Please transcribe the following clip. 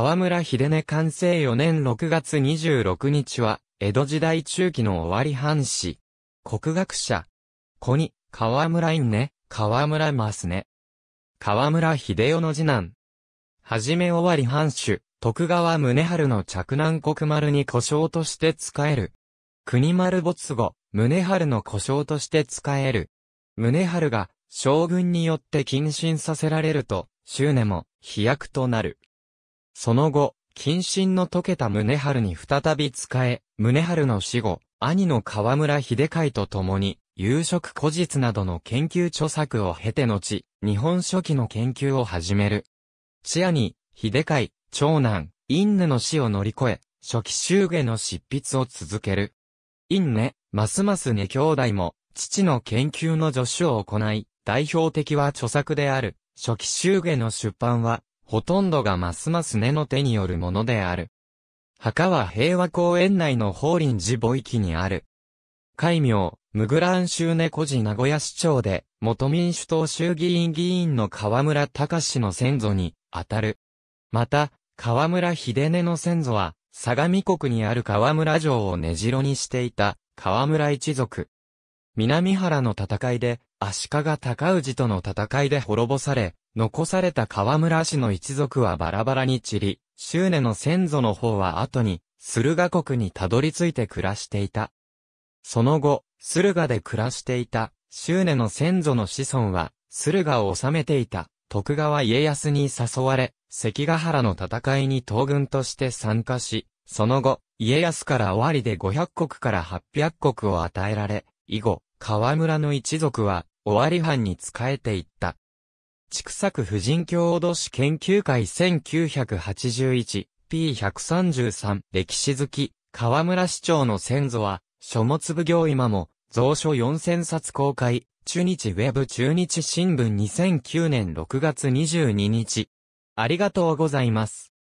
河村秀根完成4年6月26日は、江戸時代中期の終わり藩士。国学者。子に、河村院ね、河村ますね。河村秀夫の次男。はじめ終わり藩主、徳川宗春の着南国丸に故障として使える。国丸没後、宗春の故障として使える。宗春が、将軍によって謹慎させられると、周年も飛躍となる。その後、謹慎の解けた宗春に再び仕え、宗春の死後、兄の河村秀海と共に、夕食古実などの研究著作を経て後、日本書紀の研究を始める。千に、秀海、長男、インネの死を乗り越え、初期修下の執筆を続ける。インネ、ますますね兄弟も、父の研究の助手を行い、代表的は著作である、初期修下の出版は、ほとんどがますます根の手によるものである。墓は平和公園内の法輪寺母域にある。海名、ムグラン州猫寺名古屋市長で、元民主党衆議院議員の河村隆氏の先祖に、あたる。また、河村秀根の先祖は、相模国にある河村城を根城にしていた、河村一族。南原の戦いで、足利尊氏との戦いで滅ぼされ、残された河村氏の一族はバラバラに散り、周根の先祖の方は後に、駿河国にたどり着いて暮らしていた。その後、駿河で暮らしていた、周根の先祖の子孫は、駿河を治めていた、徳川家康に誘われ、関ヶ原の戦いに東軍として参加し、その後、家康から終わりで500国から800国を与えられ、以後、河村の一族は、尾張藩に仕えていった。畜作婦人郷脅し研究会 1981P133 歴史好き、河村市長の先祖は、書物奉行今も、蔵書4000冊公開、中日ウェブ中日新聞2009年6月22日。ありがとうございます。